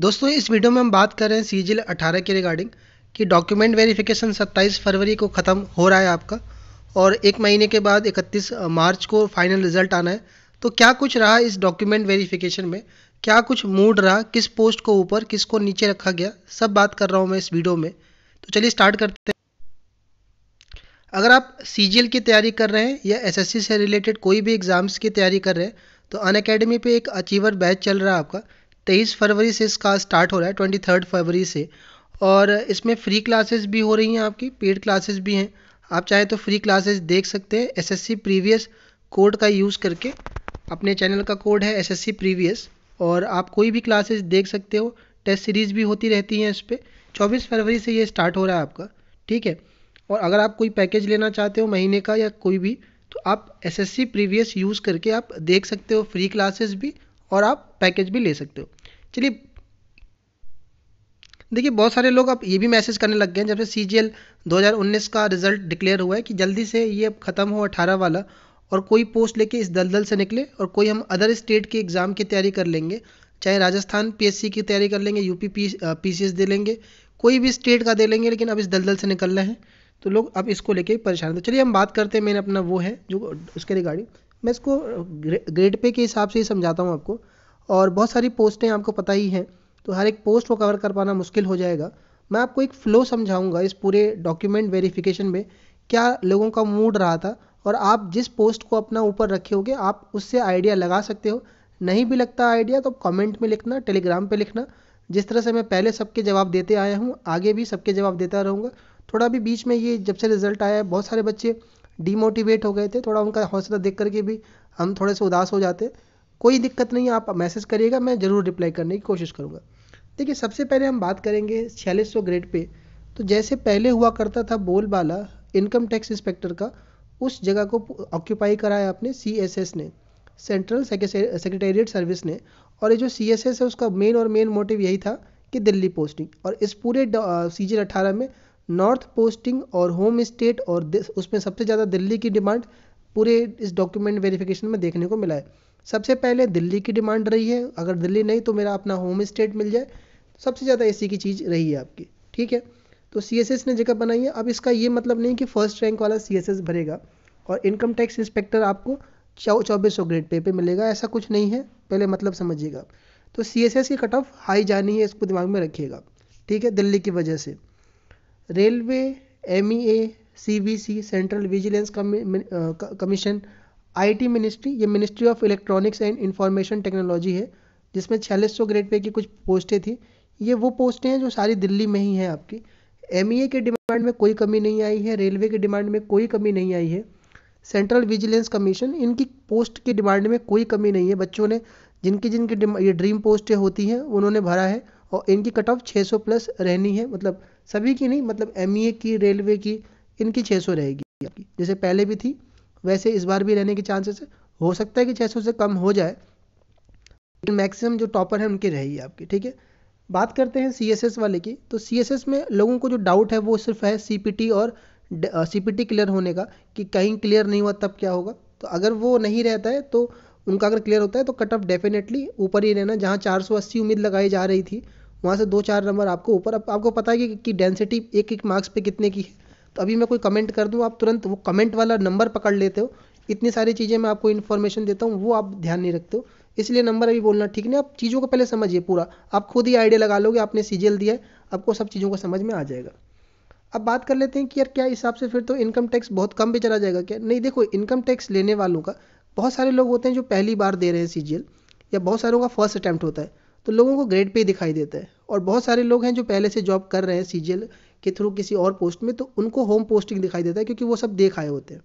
दोस्तों इस वीडियो में हम बात कर रहे हैं सी जी अठारह के रिगार्डिंग कि डॉक्यूमेंट वेरिफिकेशन 27 फरवरी को ख़त्म हो रहा है आपका और एक महीने के बाद 31 मार्च को फाइनल रिजल्ट आना है तो क्या कुछ रहा इस डॉक्यूमेंट वेरिफिकेशन में क्या कुछ मूड रहा किस पोस्ट को ऊपर किसको नीचे रखा गया सब बात कर रहा हूँ मैं इस वीडियो में तो चलिए स्टार्ट करते हैं अगर आप सी की तैयारी कर रहे हैं या एस से रिलेटेड कोई भी एग्ज़ाम्स की तैयारी कर रहे हैं तो अन पे एक अचीवर बैच चल रहा है आपका तेईस फरवरी से इसका स्टार्ट हो रहा है ट्वेंटी थर्ड फरवरी से और इसमें फ्री क्लासेस भी हो रही हैं आपकी पेड क्लासेस भी हैं आप चाहे तो फ्री क्लासेस देख सकते हैं एसएससी प्रीवियस कोड का यूज़ करके अपने चैनल का कोड है एसएससी प्रीवियस और आप कोई भी क्लासेस देख सकते हो टेस्ट सीरीज़ भी होती रहती हैं इस पर चौबीस फरवरी से ये स्टार्ट हो रहा है आपका ठीक है और अगर आप कोई पैकेज लेना चाहते हो महीने का या कोई भी तो आप एस प्रीवियस यूज़ करके आप देख सकते हो फ्री क्लासेस भी और आप पैकेज भी ले सकते हो चलिए देखिए बहुत सारे लोग अब ये भी मैसेज करने लग गए हैं जब से सी 2019 का रिजल्ट डिक्लेयर हुआ है कि जल्दी से ये अब ख़त्म हो अठारह वाला और कोई पोस्ट लेके इस दलदल से निकले और कोई हम अदर स्टेट के एग्ज़ाम की तैयारी कर लेंगे चाहे राजस्थान पीएससी की तैयारी कर लेंगे यूपी पी पी दे लेंगे कोई भी स्टेट का दे लेंगे लेकिन अब इस दलदल से निकलना है तो लोग अब इसको लेके परेशान थे तो चलिए हम बात करते हैं मेन अपना वो है जो उसके रिगार्डिंग मैं इसको ग्रेड पे के हिसाब से ही समझाता हूँ आपको और बहुत सारी पोस्टें आपको पता ही हैं तो हर एक पोस्ट को कवर कर पाना मुश्किल हो जाएगा मैं आपको एक फ़्लो समझाऊंगा इस पूरे डॉक्यूमेंट वेरिफिकेशन में क्या लोगों का मूड रहा था और आप जिस पोस्ट को अपना ऊपर रखे होगे आप उससे आइडिया लगा सकते हो नहीं भी लगता आइडिया तो कमेंट में लिखना टेलीग्राम पे लिखना जिस तरह से मैं पहले सबके जवाब देते आया हूँ आगे भी सबके जवाब देता रहूँगा थोड़ा भी बीच में ये जब से रिजल्ट आया है बहुत सारे बच्चे डीमोटिवेट हो गए थे थोड़ा उनका हौसला देख करके भी हम थोड़े से उदास हो जाते कोई दिक्कत नहीं आप मैसेज करिएगा मैं ज़रूर रिप्लाई करने की कोशिश करूँगा देखिए सबसे पहले हम बात करेंगे छियालीस सौ ग्रेड पे तो जैसे पहले हुआ करता था बोलबाला इनकम टैक्स इंस्पेक्टर का उस जगह को ऑक्यूपाई कराया अपने सी एस एस ने सेंट्रल सेक्रेटेरिएट सर्विस ने और ये जो सी एस एस है उसका मेन और मेन मोटिव यही था कि दिल्ली पोस्टिंग और इस पूरे सीजन अठारह में नॉर्थ पोस्टिंग और होम स्टेट और उसमें सबसे ज़्यादा दिल्ली की डिमांड पूरे इस डॉक्यूमेंट वेरिफिकेशन में देखने को मिला है सबसे पहले दिल्ली की डिमांड रही है अगर दिल्ली नहीं तो मेरा अपना होम स्टेट मिल जाए सबसे ज़्यादा इसी की चीज़ रही है आपकी ठीक है तो सी ने जगह बनाई है अब इसका ये मतलब नहीं कि फर्स्ट रैंक वाला सी भरेगा और इनकम टैक्स इंस्पेक्टर आपको चौ चौबीस सौ ग्रेड पे पे मिलेगा ऐसा कुछ नहीं है पहले मतलब समझिएगा तो सी एस एस की कट ऑफ हाई जानी है इसको दिमाग में रखिएगा ठीक है दिल्ली की वजह से railway M E A C B C central vigilance commission I T ministry ये ministry of electronics and information technology है जिसमें छियालीस सौ ग्रेड पे की कुछ पोस्टें थी ये वो पोस्टें हैं जो सारी दिल्ली में ही हैं आपकी एम ई ए के डिमांड में कोई कमी नहीं आई है रेलवे के डिमांड में कोई कमी नहीं आई है सेंट्रल विजिलेंस कमीशन इनकी पोस्ट की डिमांड में कोई कमी नहीं है बच्चों ने जिनकी जिनकी ये ड्रीम पोस्टें होती हैं उन्होंने भरा है और इनकी कट ऑफ छः सौ प्लस रहनी है मतलब सभी की नहीं मतलब एम e की रेलवे की इनकी सौ रहेगी आपकी जैसे पहले भी थी वैसे इस बार भी रहने के चांसेस है हो सकता है कि सौ से कम हो जाए लेकिन मैक्सिमम जो टॉपर है उनकी रहेगी आपकी ठीक है बात करते हैं सी वाले की तो सी में लोगों को जो डाउट है वो सिर्फ है सी और सी क्लियर होने का कि कहीं क्लियर नहीं हुआ तब क्या होगा तो अगर वो नहीं रहता है तो उनका अगर क्लियर होता है तो कट ऑफ डेफिनेटली ऊपर ही रहना जहाँ 480 उम्मीद लगाई जा रही थी वहाँ से दो चार नंबर आपको ऊपर अब आपको पता है कि, डेंसिटी एक एक मार्क्स पे कितने की है तो अभी मैं कोई कमेंट कर दूँ आप तुरंत वो कमेंट वाला नंबर पकड़ लेते हो इतनी सारी चीज़ें मैं आपको इन्फॉर्मेशन देता हूँ वो आप ध्यान नहीं रखते हो इसलिए नंबर अभी बोलना ठीक नहीं आप चीज़ों को पहले समझिए पूरा आप खुद ही आइडिया लगा लोगे आपने सी दिया है आपको सब चीज़ों को समझ में आ जाएगा अब बात कर लेते हैं कि यार क्या हिसाब से फिर तो इनकम टैक्स बहुत कम भी चला जाएगा क्या नहीं देखो इनकम टैक्स लेने वालों का बहुत सारे लोग होते हैं जो पहली बार दे रहे हैं सी या बहुत सारों का फर्स्ट अटैम्प्ट होता है तो लोगों को ग्रेड पे दिखाई देता है और बहुत सारे लोग हैं जो पहले से जॉब कर रहे हैं सी के थ्रू किसी और पोस्ट में तो उनको होम पोस्टिंग दिखाई देता है क्योंकि वो सब देख आए होते हैं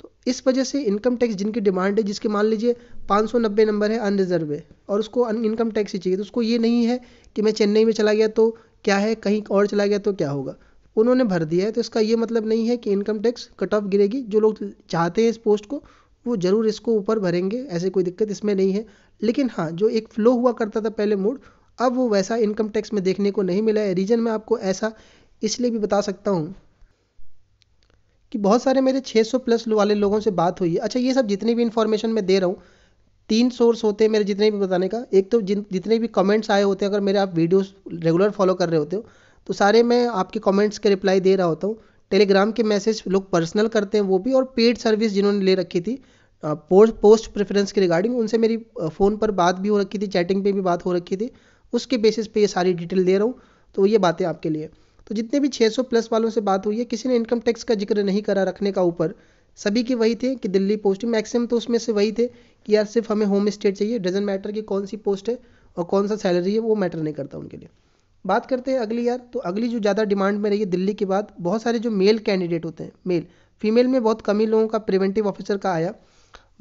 तो इस वजह से इनकम टैक्स जिनकी डिमांड है जिसके मान लीजिए पाँच नंबर है अनरिजर्व है और उसको इनकम टैक्स ही चाहिए तो उसको ये नहीं है कि मैं चेन्नई में चला गया तो क्या है कहीं और चला गया तो क्या होगा उन्होंने भर दिया है तो इसका ये मतलब नहीं है कि इनकम टैक्स कट ऑफ गिरेगी जो लोग चाहते हैं इस पोस्ट को वो ज़रूर इसको ऊपर भरेंगे ऐसे कोई दिक्कत इसमें नहीं है लेकिन हाँ जो एक फ्लो हुआ करता था पहले मूड अब वो वैसा इनकम टैक्स में देखने को नहीं मिला है रीजन मैं आपको ऐसा इसलिए भी बता सकता हूँ कि बहुत सारे मेरे 600 प्लस वाले लोगों से बात हुई है अच्छा ये सब जितनी भी इन्फॉर्मेशन मैं दे रहा हूँ तीन सोर्स होते हैं मेरे जितने भी बताने का एक तो जिन जितने भी कमेंट्स आए होते हैं अगर मेरे आप वीडियोस रेगुलर फॉलो कर रहे होते हो तो सारे मैं आपके कमेंट्स के रिप्लाई दे रहा होता हूँ टेलीग्राम के मैसेज लोग पर्सनल करते हैं वो भी और पेड सर्विस जिन्होंने ले रखी थी पोस्ट पोस्ट प्रेफरेंस के रिगार्डिंग उनसे मेरी फ़ोन पर बात भी हो रखी थी चैटिंग पे भी बात हो रखी थी उसके बेसिस पे ये सारी डिटेल दे रहा हूँ तो ये बातें आपके लिए तो जितने भी 600 प्लस वालों से बात हुई है किसी ने इनकम टैक्स का जिक्र नहीं करा रखने का ऊपर सभी के वही थे कि दिल्ली पोस्ट मैक्सिमम तो उसमें से वही थे कि यार सिर्फ हमें होम स्टेट चाहिए डजन मैटर कि कौन सी पोस्ट है और कौन सा सैलरी है वो मैटर नहीं करता उनके लिए बात करते हैं अगली यार तो अगली जो ज़्यादा डिमांड में रही है दिल्ली के बाद बहुत सारे जो मेल कैंडिडेट होते हैं मेल फीमेल में बहुत कमी लोगों का प्रिवेंटिव ऑफिसर का आया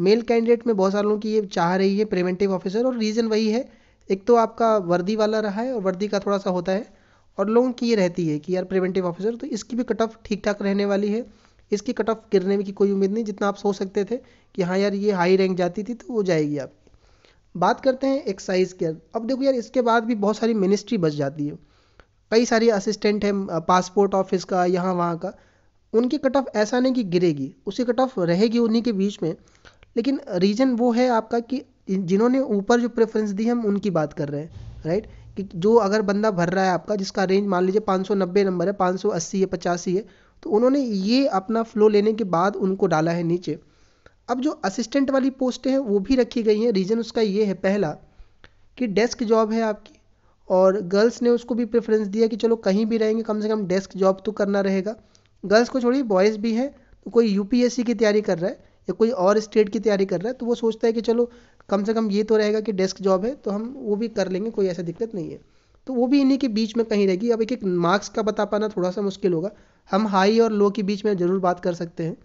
मेल कैंडिडेट में बहुत सारे लोगों की ये चाह रही है प्रिवेंटिव ऑफिसर और रीज़न वही है एक तो आपका वर्दी वाला रहा है और वर्दी का थोड़ा सा होता है और लोगों की ये रहती है कि यार प्रिवेंटिव ऑफिसर तो इसकी भी कट ऑफ ठीक ठाक रहने वाली है इसकी कट ऑफ गिरने की कोई उम्मीद नहीं जितना आप सोच सकते थे कि हाँ यार ये हाई रैंक जाती थी तो वो जाएगी आपकी बात करते हैं एक्साइज के अब देखो यार इसके बाद भी बहुत सारी मिनिस्ट्री बच जाती है कई सारी असिस्टेंट हैं पासपोर्ट ऑफिस का यहाँ वहाँ का उनकी कट ऑफ ऐसा नहीं कि गिरेगी उसी कट ऑफ रहेगी उन्हीं के बीच में लेकिन रीज़न वो है आपका कि जिन्होंने ऊपर जो प्रेफरेंस दी हम उनकी बात कर रहे हैं राइट कि जो अगर बंदा भर रहा है आपका जिसका रेंज मान लीजिए पाँच नंबर है पाँच है पचासी है तो उन्होंने ये अपना फ्लो लेने के बाद उनको डाला है नीचे अब जो असिस्टेंट वाली पोस्ट हैं वो भी रखी गई हैं रीज़न उसका ये है पहला कि डेस्क जॉब है आपकी और गर्ल्स ने उसको भी प्रेफरेंस दिया कि चलो कहीं भी रहेंगे कम से कम डेस्क जॉब तो करना रहेगा गर्ल्स को छोड़िए बॉयज़ भी हैं तो कोई यूपीएससी की तैयारी कर रहा है या कोई और स्टेट की तैयारी कर रहा है तो वो सोचता है कि चलो कम से कम ये तो रहेगा कि डेस्क जॉब है तो हम वो भी कर लेंगे कोई ऐसा दिक्कत नहीं है तो वो भी इन्हीं के बीच में कहीं रहेगी अब एक एक मार्क्स का बता पाना थोड़ा सा मुश्किल होगा हम हाई और लो के बीच में ज़रूर बात कर सकते हैं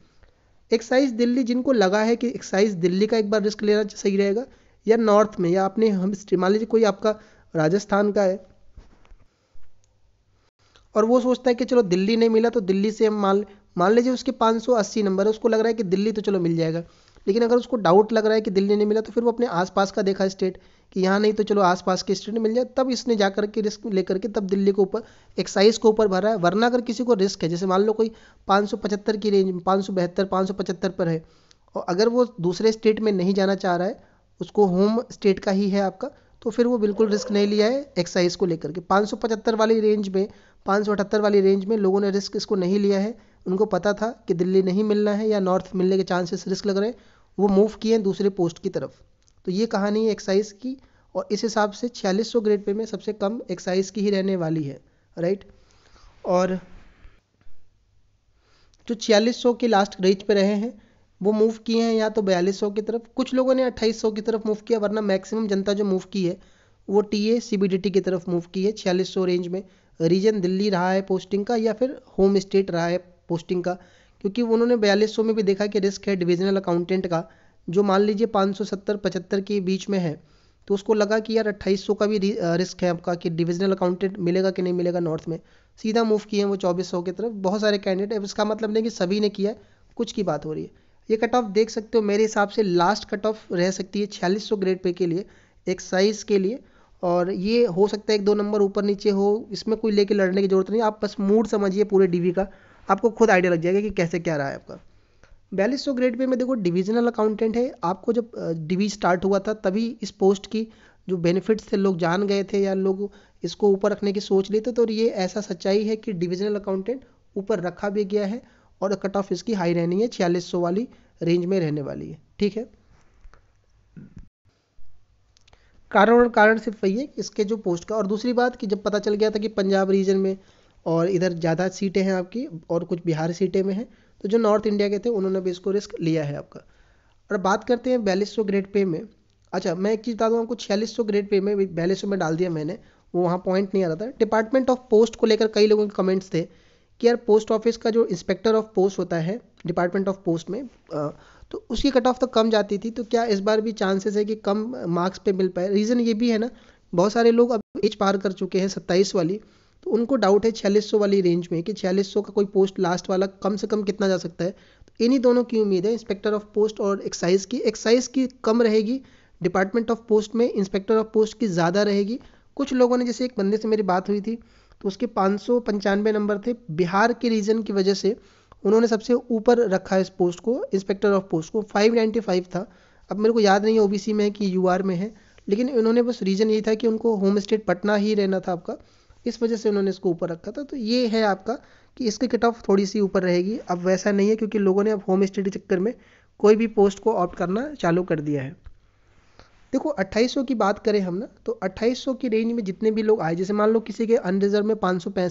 एक्साइज दिल्ली जिनको लगा है कि एक्साइज दिल्ली का एक बार रिस्क लेना सही रहेगा या नॉर्थ में या अपने हम मान लीजिए कोई आपका राजस्थान का है और वो सोचता है कि चलो दिल्ली नहीं मिला तो दिल्ली से हम मान मान लीजिए उसके 580 नंबर है उसको लग रहा है कि दिल्ली तो चलो मिल जाएगा लेकिन अगर उसको डाउट लग रहा है कि दिल्ली नहीं मिला तो फिर वो अपने आसपास का देखा स्टेट कि यहाँ नहीं तो चलो आसपास के स्टेट मिल जाए तब इसने जाकर के रिस्क लेकर के तब दिल्ली को ऊपर एक्साइज को ऊपर भरा है वरना अगर किसी को रिस्क है जैसे मान लो कोई पाँच की रेंज में पाँच सौ पर है और अगर वो दूसरे स्टेट में नहीं जाना चाह रहा है उसको होम स्टेट का ही है आपका तो फिर वो बिल्कुल रिस्क नहीं लिया है एक्साइज को लेकर के पाँच वाली रेंज में पाँच वाली रेंज में लोगों ने रिस्क इसको नहीं लिया है उनको पता था कि दिल्ली नहीं मिलना है या नॉर्थ मिलने के चांसेस रिस्क लग रहे हैं वो मूव किए हैं दूसरे पोस्ट की तरफ तो ये कहानी है एक्साइज की और इस हिसाब से छियालीस सौ ग्रेड पे में सबसे कम एक्साइज की ही रहने वाली है राइट और जो छियालीस सौ लास्ट रेंज पे रहे हैं वो मूव किए हैं या तो बयालीस सौ की तरफ कुछ लोगों ने अट्ठाईस सौ की तरफ मूव किया वरना मैक्सिमम जनता जो मूव की है वो T A C B D T की तरफ मूव की है छियालीस सौ रेंज में रीजन दिल्ली रहा है पोस्टिंग का या फिर होम स्टेट रहा है पोस्टिंग का क्योंकि उन्होंने बयालीस में भी देखा कि रिस्क है डिविजनल अकाउंटेंट का जो मान लीजिए पाँच सौ सत्तर पचहत्तर के बीच में है तो उसको लगा कि यार अट्ठाईस सौ का भी रिस्क है आपका कि डिविजनल अकाउंटेंट मिलेगा कि नहीं मिलेगा नॉर्थ में सीधा मूव किए हैं वो चौबीस सौ की तरफ बहुत सारे कैंडिडेट अब इसका मतलब नहीं कि सभी ने किया कुछ की बात हो रही है ये कट ऑफ देख सकते हो मेरे हिसाब से लास्ट कट ऑफ रह सकती है छियालीस सौ ग्रेड पे के लिए एक्साइज के लिए और ये हो सकता है एक दो नंबर ऊपर नीचे हो इसमें कोई लेके लड़ने की जरूरत नहीं आप बस मूड समझिए पूरे डीवी का आपको खुद आइडिया लग जाएगा कि कैसे क्या रहा है आपका बयालीस सौ ग्रेड पे मैं देखो डिविजनल अकाउंटेंट है आपको जब डिवीज स्टार्ट हुआ था तभी इस पोस्ट की जो बेनिफिट्स थे लोग जान गए थे या लोग इसको ऊपर रखने की सोच लेते तो ये ऐसा सच्चाई है कि डिविजनल अकाउंटेंट ऊपर रखा भी गया है और कट ऑफ इसकी हाई रहनी है छियालीस सौ वाली रेंज में रहने वाली है ठीक है कारण और कारण सिर्फ वही है इसके जो पोस्ट का और दूसरी बात कि जब पता चल गया था कि पंजाब रीजन में और इधर ज़्यादा सीटें हैं आपकी और कुछ बिहार सीटें में हैं तो जो नॉर्थ इंडिया के थे उन्होंने भी इसको रिस्क लिया है आपका और बात करते हैं बयालीस सौ ग्रेड पे में अच्छा मैं एक चीज़ बता दूँ आपको छियालीस सौ ग्रेड पे में बयालीस सौ में डाल दिया मैंने वो वहाँ पॉइंट नहीं आ रहा था डिपार्टमेंट ऑफ पोस्ट को लेकर कई लोगों के कमेंट्स थे कि यार पोस्ट ऑफिस का जो इंस्पेक्टर ऑफ पोस्ट होता है डिपार्टमेंट ऑफ पोस्ट में तो उसकी कट ऑफ तो कम जाती थी तो क्या इस बार भी चांसेस है कि कम मार्क्स पे मिल पाए रीज़न ये भी है ना बहुत सारे लोग अब एज पार कर चुके हैं सत्ताईस वाली तो उनको डाउट है छियालीस वाली रेंज में कि छियालीस का कोई पोस्ट लास्ट वाला कम से कम कितना जा सकता है तो इन्हीं दोनों की उम्मीद है इंस्पेक्टर ऑफ पोस्ट और एक्साइज की एक्साइज की कम रहेगी डिपार्टमेंट ऑफ पोस्ट में इंस्पेक्टर ऑफ पोस्ट की ज़्यादा रहेगी कुछ लोगों ने जैसे एक बंदे से मेरी बात हुई थी तो उसके पाँच नंबर थे बिहार के रीजन की वजह से उन्होंने सबसे ऊपर रखा है इस पोस्ट को इंस्पेक्टर ऑफ पोस्ट को 595 था अब मेरे को याद नहीं है ओबीसी में है कि यूआर में है लेकिन उन्होंने बस रीज़न यही था कि उनको होम स्टेट पटना ही रहना था आपका इस वजह से उन्होंने इसको ऊपर रखा था तो ये है आपका कि इसकी कट ऑफ थोड़ी सी ऊपर रहेगी अब वैसा नहीं है क्योंकि लोगों ने अब होम स्टडी चक्कर में कोई भी पोस्ट को ऑप्ट करना चालू कर दिया है देखो 2800 की बात करें हम ना तो 2800 की रेंज में जितने भी लोग आए जैसे मान लो किसी के अनरिजर्व में पाँच है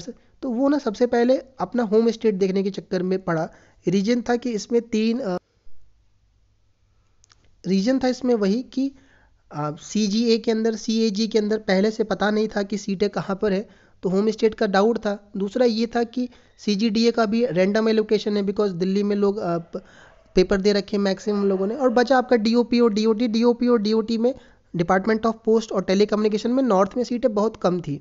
से तो वो ना सबसे पहले अपना होम स्टेट देखने के चक्कर में पड़ा रीजन था कि इसमें तीन रीजन था इसमें वही कि सी जी ए के अंदर सी ए जी के अंदर पहले से पता नहीं था कि सीटें कहाँ पर है तो होम स्टेट का डाउट था दूसरा ये था कि सी जी डी ए का भी रैंडम एलोकेशन है बिकॉज दिल्ली में लोग पेपर दे रखे मैक्सिमम लोगों ने और बचा आपका डी ओ पी और D O T D O P और डी ओ टी में डिपार्टमेंट ऑफ पोस्ट और कम्युनिकेशन में नॉर्थ में सीटें बहुत कम थी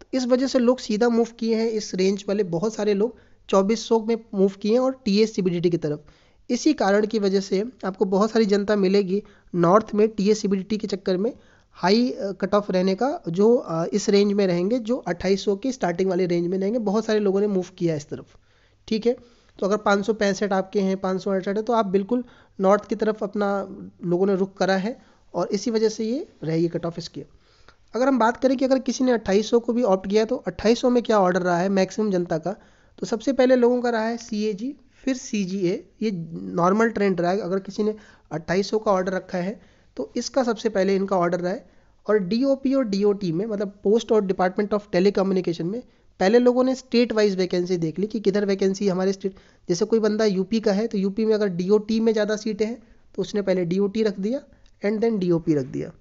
तो इस वजह से लोग सीधा मूव किए हैं इस रेंज वाले बहुत सारे लोग चौबीस में मूव किए हैं और T S C B D T की तरफ इसी कारण की वजह से आपको बहुत सारी जनता मिलेगी नॉर्थ में टी एसिडिटी के चक्कर में हाई कट ऑफ रहने का जो इस रेंज में रहेंगे जो 2800 की स्टार्टिंग वाले रेंज में रहेंगे बहुत सारे लोगों ने मूव किया इस तरफ ठीक है तो अगर पाँच आपके हैं पाँच है तो आप बिल्कुल नॉर्थ की तरफ अपना लोगों ने रुख करा है और इसी वजह से ये रहेगी कट ऑफ इसकी अगर हम बात करें कि अगर किसी ने 2800 को भी ऑप्ट किया है तो 2800 में क्या ऑर्डर रहा है मैक्सिमम जनता का तो सबसे पहले लोगों का रहा है सी फिर सी ये नॉर्मल ट्रेंड रहा है अगर किसी ने अट्ठाईस का ऑर्डर रखा है तो इसका सबसे पहले इनका ऑर्डर रहा है और डी और डी में मतलब पोस्ट और डिपार्टमेंट ऑफ टेलीकम्युनिकेशन में पहले लोगों ने स्टेट वाइज वैकेंसी देख ली कि किधर वैकेंसी हमारे स्टेट जैसे कोई बंदा यूपी का है तो यूपी में अगर डीओटी में ज़्यादा सीटें हैं तो उसने पहले डीओटी रख दिया एंड देन डीओपी रख दिया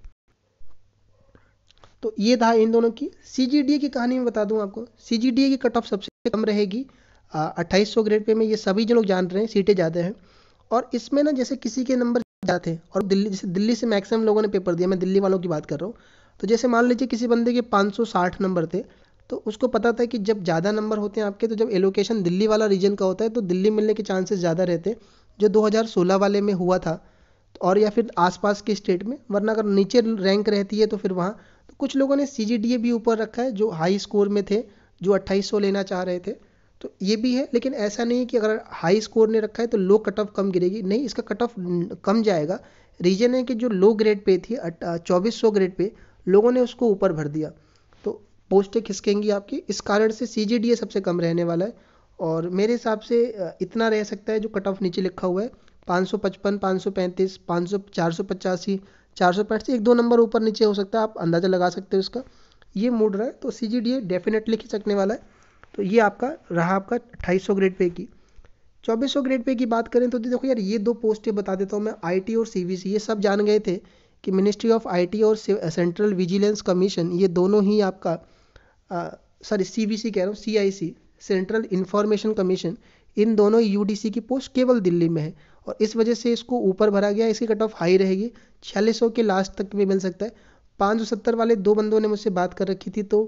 तो ये था इन दोनों की सी की कहानी में बता दूं आपको सी की कट ऑफ सबसे कम रहेगी अट्ठाईस सौ ग्रेड पे में ये सभी जो लोग जान रहे हैं सीटें ज़्यादा हैं और इसमें ना जैसे किसी के नंबर ज़्यादा थे और दिल्ली जैसे दिल्ली से मैक्सिमम लोगों ने पेपर दिया मैं दिल्ली वालों की बात कर रहा हूँ तो जैसे मान लीजिए किसी बंदे के 560 नंबर थे तो उसको पता था कि जब ज़्यादा नंबर होते हैं आपके तो जब एलोकेशन दिल्ली वाला रीजन का होता है तो दिल्ली मिलने के चांसेस ज़्यादा रहते हैं जो दो वाले में हुआ था और या फिर आसपास के स्टेट में वरना अगर नीचे रैंक रहती है तो फिर वहाँ तो कुछ लोगों ने सी भी ऊपर रखा है जो हाई स्कोर में थे जो अट्ठाईस लेना चाह रहे थे तो ये भी है लेकिन ऐसा नहीं है कि अगर हाई स्कोर ने रखा है तो लो कट ऑफ कम गिरेगी नहीं इसका कट ऑफ कम जाएगा रीजन है कि जो लो ग्रेड पे थी चौबीस सौ ग्रेड पे लोगों ने उसको ऊपर भर दिया तो पोस्टें खिसकेंगी आपकी इस कारण से सी सबसे कम रहने वाला है और मेरे हिसाब से इतना रह सकता है जो कट ऑफ नीचे लिखा हुआ है 555, 535, 500, 485, सौ से एक दो नंबर ऊपर नीचे हो सकता है आप अंदाज़ा लगा सकते हो उसका ये मूड रहा है तो सी जी डी डेफिनेटली खिसकने वाला है तो ये आपका रहा आपका अट्ठाईस सौ ग्रेड पे की चौबीस सौ ग्रेड पे की बात करें तो देखो यार ये दो पोस्टें बता देता हूँ मैं आईटी और सी ये सब जान गए थे कि मिनिस्ट्री ऑफ आईटी और सेंट्रल विजिलेंस कमीशन ये दोनों ही आपका सॉरी सी कह रहा हूँ सी सेंट्रल इन्फॉर्मेशन कमीशन इन दोनों यू की पोस्ट केवल दिल्ली में है और इस वजह से इसको ऊपर भरा गया इसकी कट ऑफ हाई रहेगी छियालीस के लास्ट तक भी मिल सकता है पाँच सौ सत्तर वाले दो बंदों ने मुझसे बात कर रखी थी तो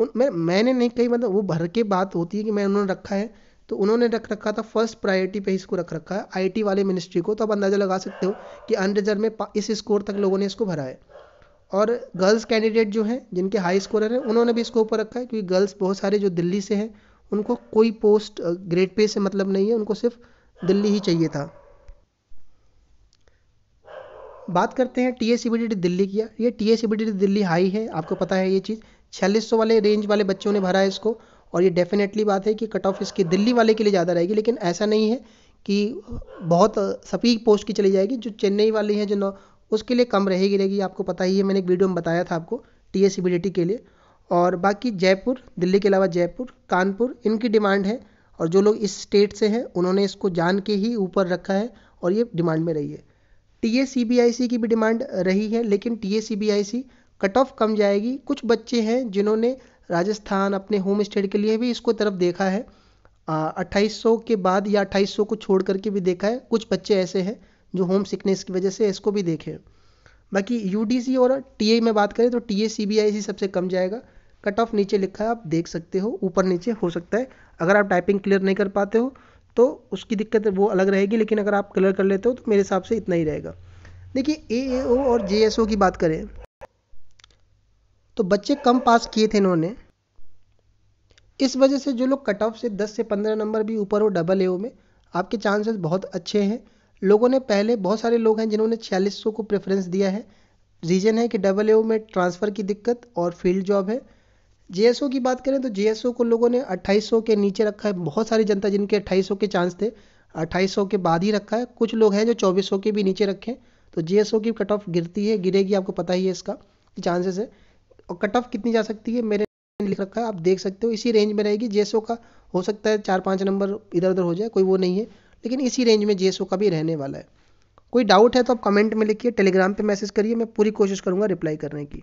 उन मैं मैंने नहीं कही मतलब वो भर के बात होती है कि मैं उन्होंने रखा है तो उन्होंने रख रखा था फर्स्ट प्रायोरिटी पे इसको रख रखा है आईटी वाले मिनिस्ट्री को तो आप अंदाज़ा लगा सकते हो कि अनरिजर्व में इस स्कोर तक लोगों ने इसको भरा है और गर्ल्स कैंडिडेट जो हैं जिनके हाई स्कोरर हैं उन्होंने भी इसको ऊपर रखा है क्योंकि गर्ल्स बहुत सारे जो दिल्ली से हैं उनको कोई पोस्ट ग्रेड पे से मतलब नहीं है उनको सिर्फ दिल्ली ही चाहिए था बात करते हैं T S C B D Delhi की ये T S C B D Delhi high है आपको पता है ये चीज़ छियालीस सौ वाले रेंज वाले बच्चों ने भरा है इसको और ये डेफिनेटली बात है कि कट ऑफ इसकी दिल्ली वाले के लिए ज़्यादा रहेगी लेकिन ऐसा नहीं है कि बहुत सभी पोस्ट की चली जाएगी जो चेन्नई वाली हैं जो नौ उसके लिए कम रहेगी रहेगी आपको पता ही है मैंने एक वीडियो में बताया था आपको T S C B D T के लिए और बाकी जयपुर दिल्ली के अलावा जयपुर कानपुर इनकी डिमांड है और जो लोग इस स्टेट से हैं उन्होंने इसको जान के ही ऊपर रखा है और ये डिमांड में रही है टी की भी डिमांड रही है लेकिन टी कट ऑफ कम जाएगी कुछ बच्चे हैं जिन्होंने राजस्थान अपने होम स्टेट के लिए भी इसको तरफ देखा है अट्ठाईस के बाद या अट्ठाईस को छोड़ करके भी देखा है कुछ बच्चे ऐसे हैं जो होम सिकनेस की वजह से इसको भी देखे बाकी यू और टी में बात करें तो टी ए सबसे कम जाएगा कट ऑफ नीचे लिखा है आप देख सकते हो ऊपर नीचे हो सकता है अगर आप टाइपिंग क्लियर नहीं कर पाते हो तो उसकी दिक्कत वो अलग रहेगी लेकिन अगर आप कलर कर लेते हो तो मेरे हिसाब से इतना ही रहेगा देखिए ए और जे की बात करें तो बच्चे कम पास किए थे इन्होंने इस वजह से जो लोग कट ऑफ से 10 से 15 नंबर भी ऊपर हो डबल ए में आपके चांसेस बहुत अच्छे हैं लोगों ने पहले बहुत सारे लोग हैं जिन्होंने छियालीस को प्रेफरेंस दिया है रीज़न है कि डबल ए में ट्रांसफ़र की दिक्कत और फील्ड जॉब है जेएसओ की बात करें तो जेएसओ को लोगों ने 2800 के नीचे रखा है बहुत सारी जनता जिनके 2800 के चांस थे 2800 के बाद ही रखा है कुछ लोग हैं जो 2400 के भी नीचे रखे तो जेएसओ की कट ऑफ गिरती है गिरेगी आपको पता ही है इसका चांसेस है और कट ऑफ कितनी जा सकती है मेरे लिख रखा है आप देख सकते हो इसी रेंज में रहेगी जेएसओ का हो सकता है चार पाँच नंबर इधर उधर हो जाए कोई वो नहीं है लेकिन इसी रेंज में जेएसओ का भी रहने वाला है कोई डाउट है तो आप कमेंट में लिखिए टेलीग्राम पे मैसेज करिए मैं पूरी कोशिश करूँगा रिप्लाई करने की